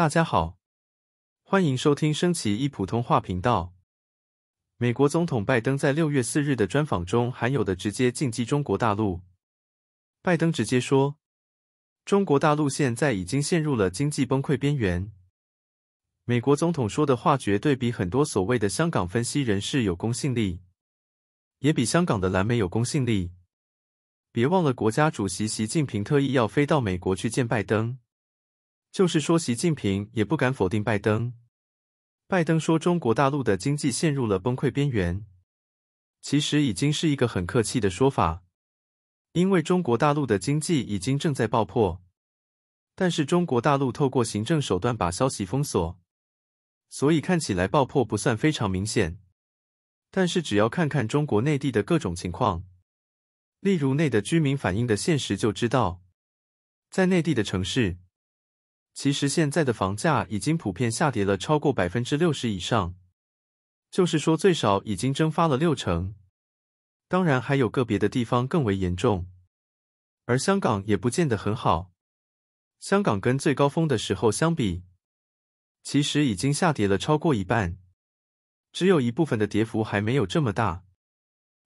大家好，欢迎收听升旗一普通话频道。美国总统拜登在六月四日的专访中含有的直接禁击中国大陆。拜登直接说：“中国大陆现在已经陷入了经济崩溃边缘。”美国总统说的话绝对比很多所谓的香港分析人士有公信力，也比香港的蓝媒有公信力。别忘了，国家主席习近平特意要飞到美国去见拜登。就是说，习近平也不敢否定拜登。拜登说，中国大陆的经济陷入了崩溃边缘，其实已经是一个很客气的说法，因为中国大陆的经济已经正在爆破，但是中国大陆透过行政手段把消息封锁，所以看起来爆破不算非常明显。但是只要看看中国内地的各种情况，例如内的居民反映的现实，就知道在内地的城市。其实现在的房价已经普遍下跌了超过百分之六十以上，就是说最少已经蒸发了六成。当然还有个别的地方更为严重，而香港也不见得很好。香港跟最高峰的时候相比，其实已经下跌了超过一半，只有一部分的跌幅还没有这么大，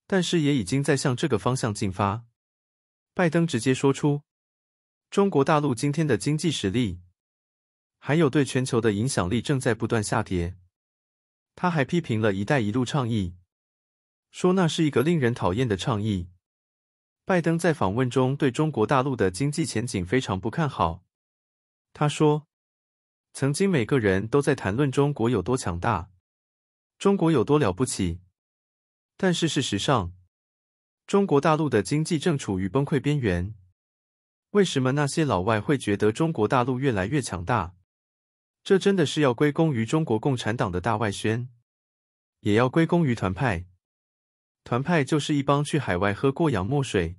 但是也已经在向这个方向进发。拜登直接说出中国大陆今天的经济实力。还有对全球的影响力正在不断下跌。他还批评了“一带一路”倡议，说那是一个令人讨厌的倡议。拜登在访问中对中国大陆的经济前景非常不看好。他说：“曾经每个人都在谈论中国有多强大，中国有多了不起，但是事实上，中国大陆的经济正处于崩溃边缘。为什么那些老外会觉得中国大陆越来越强大？”这真的是要归功于中国共产党的大外宣，也要归功于团派。团派就是一帮去海外喝过洋墨水，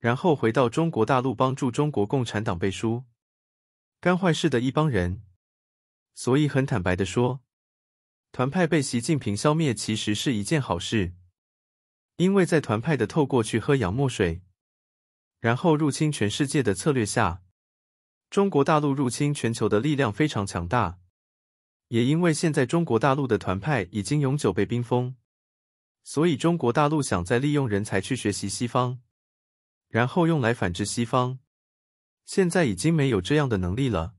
然后回到中国大陆帮助中国共产党背书、干坏事的一帮人。所以很坦白的说，团派被习近平消灭其实是一件好事，因为在团派的透过去喝洋墨水，然后入侵全世界的策略下。中国大陆入侵全球的力量非常强大，也因为现在中国大陆的团派已经永久被冰封，所以中国大陆想再利用人才去学习西方，然后用来反制西方，现在已经没有这样的能力了。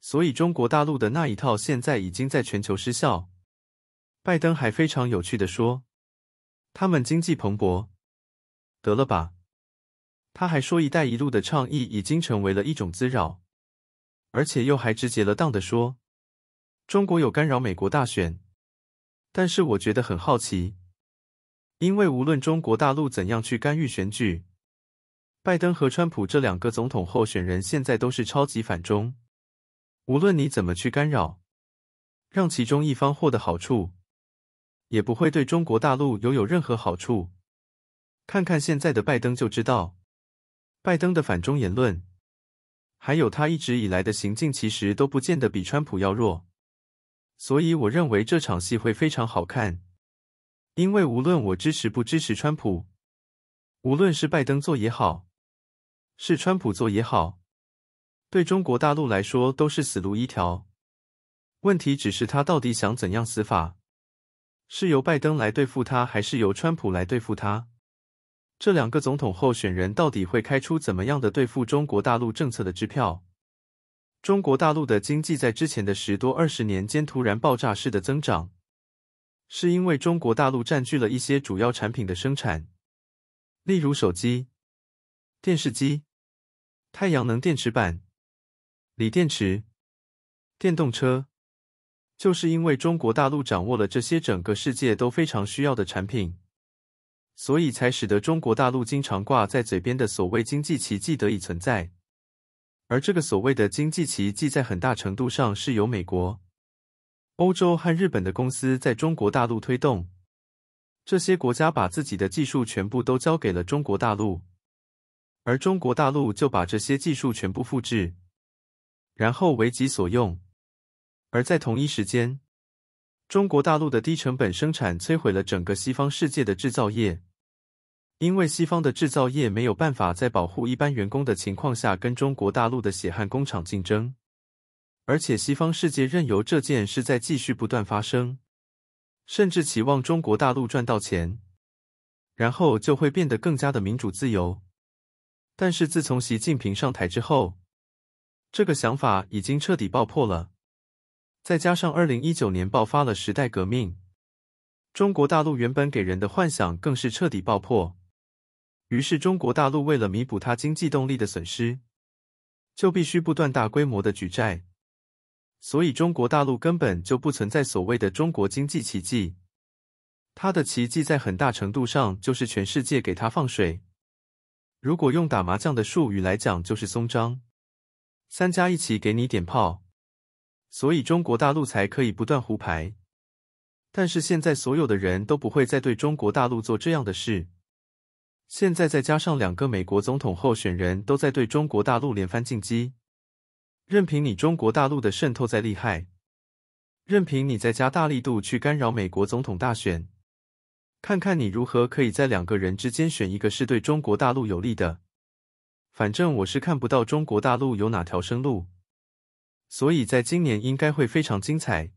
所以中国大陆的那一套现在已经在全球失效。拜登还非常有趣的说：“他们经济蓬勃，得了吧。”他还说，“一带一路”的倡议已经成为了一种滋扰，而且又还直截了当的说，中国有干扰美国大选。但是我觉得很好奇，因为无论中国大陆怎样去干预选举，拜登和川普这两个总统候选人现在都是超级反中。无论你怎么去干扰，让其中一方获得好处，也不会对中国大陆有有任何好处。看看现在的拜登就知道。拜登的反中言论，还有他一直以来的行径，其实都不见得比川普要弱。所以，我认为这场戏会非常好看。因为无论我支持不支持川普，无论是拜登做也好，是川普做也好，对中国大陆来说都是死路一条。问题只是他到底想怎样死法？是由拜登来对付他，还是由川普来对付他？这两个总统候选人到底会开出怎么样的对付中国大陆政策的支票？中国大陆的经济在之前的十多二十年间突然爆炸式的增长，是因为中国大陆占据了一些主要产品的生产，例如手机、电视机、太阳能电池板、锂电池、电动车，就是因为中国大陆掌握了这些整个世界都非常需要的产品。所以才使得中国大陆经常挂在嘴边的所谓经济奇迹得以存在，而这个所谓的经济奇迹在很大程度上是由美国、欧洲和日本的公司在中国大陆推动。这些国家把自己的技术全部都交给了中国大陆，而中国大陆就把这些技术全部复制，然后为己所用。而在同一时间，中国大陆的低成本生产摧毁了整个西方世界的制造业，因为西方的制造业没有办法在保护一般员工的情况下跟中国大陆的血汗工厂竞争，而且西方世界任由这件事在继续不断发生，甚至期望中国大陆赚到钱，然后就会变得更加的民主自由。但是自从习近平上台之后，这个想法已经彻底爆破了。再加上二零一九年爆发了时代革命，中国大陆原本给人的幻想更是彻底爆破。于是，中国大陆为了弥补它经济动力的损失，就必须不断大规模的举债。所以，中国大陆根本就不存在所谓的中国经济奇迹，它的奇迹在很大程度上就是全世界给它放水。如果用打麻将的术语来讲，就是松张，三家一起给你点炮。所以中国大陆才可以不断胡牌，但是现在所有的人都不会再对中国大陆做这样的事。现在再加上两个美国总统候选人都在对中国大陆连番进击，任凭你中国大陆的渗透再厉害，任凭你再加大力度去干扰美国总统大选，看看你如何可以在两个人之间选一个是对中国大陆有利的。反正我是看不到中国大陆有哪条生路。所以在今年应该会非常精彩。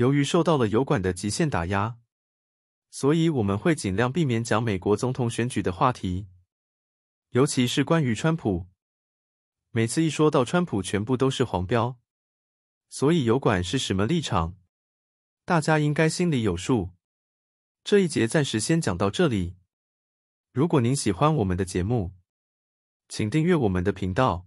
由于受到了油管的极限打压，所以我们会尽量避免讲美国总统选举的话题，尤其是关于川普。每次一说到川普，全部都是黄标。所以油管是什么立场，大家应该心里有数。这一节暂时先讲到这里。如果您喜欢我们的节目，请订阅我们的频道。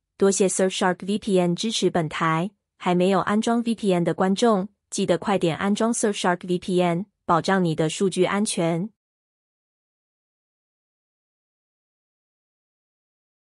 多谢 Surfshark VPN 支持本台，还没有安装 VPN 的观众，记得快点安装 Surfshark VPN，保障你的数据安全。